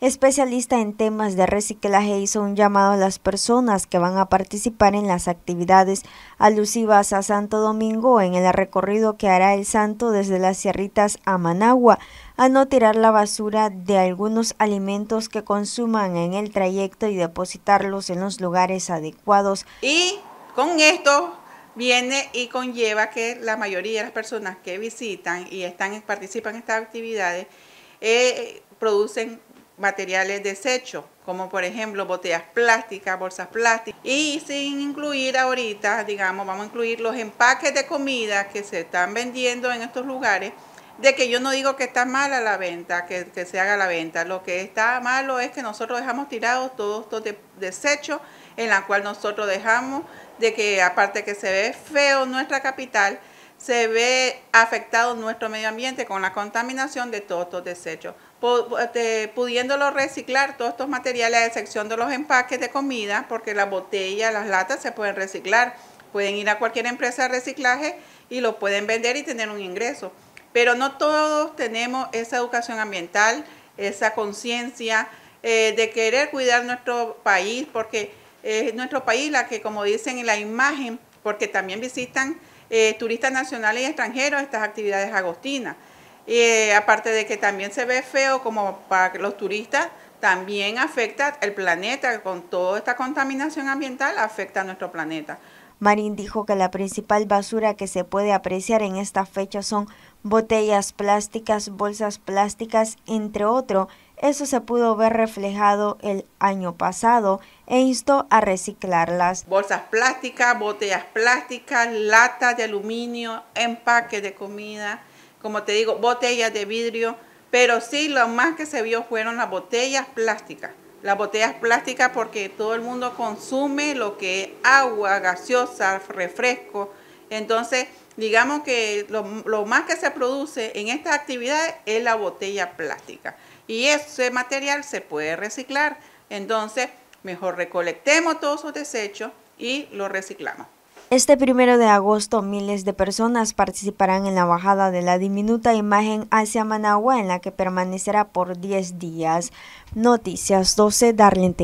especialista en temas de reciclaje, hizo un llamado a las personas que van a participar en las actividades alusivas a Santo Domingo en el recorrido que hará el santo desde las sierritas a Managua, a no tirar la basura de algunos alimentos que consuman en el trayecto y depositarlos en los lugares adecuados. Y con esto viene y conlleva que la mayoría de las personas que visitan y están participan en estas actividades eh, producen materiales desechos, como por ejemplo botellas plásticas, bolsas plásticas, y sin incluir ahorita, digamos, vamos a incluir los empaques de comida que se están vendiendo en estos lugares, de que yo no digo que está mala la venta, que, se haga la venta, lo que está malo es que nosotros dejamos tirados todos estos desechos en la cual nosotros dejamos de que aparte que se ve feo nuestra capital, se ve afectado nuestro medio ambiente con la contaminación de todos estos desechos, este, pudiéndolo reciclar todos estos materiales a excepción de los empaques de comida, porque las botellas, las latas se pueden reciclar, pueden ir a cualquier empresa de reciclaje y lo pueden vender y tener un ingreso. Pero no todos tenemos esa educación ambiental, esa conciencia eh, de querer cuidar nuestro país, porque es eh, nuestro país la que, como dicen en la imagen, porque también visitan eh, turistas nacionales y extranjeros estas actividades agostinas. Eh, aparte de que también se ve feo como para los turistas, también afecta el planeta, con toda esta contaminación ambiental afecta a nuestro planeta. Marín dijo que la principal basura que se puede apreciar en esta fecha son botellas plásticas, bolsas plásticas, entre otros, eso se pudo ver reflejado el año pasado e instó a reciclarlas. Bolsas plásticas, botellas plásticas, latas de aluminio, empaques de comida, como te digo, botellas de vidrio, pero sí lo más que se vio fueron las botellas plásticas. Las botellas plásticas porque todo el mundo consume lo que es agua, gaseosa, refresco, entonces, digamos que lo, más que se produce en estas actividades es la botella plástica. Y ese material se puede reciclar. Entonces, mejor recolectemos todos esos desechos y los reciclamos. Este primero de agosto, miles de personas participarán en la bajada de la diminuta imagen hacia Managua, en la que permanecerá por 10 días. Noticias 12, Darlene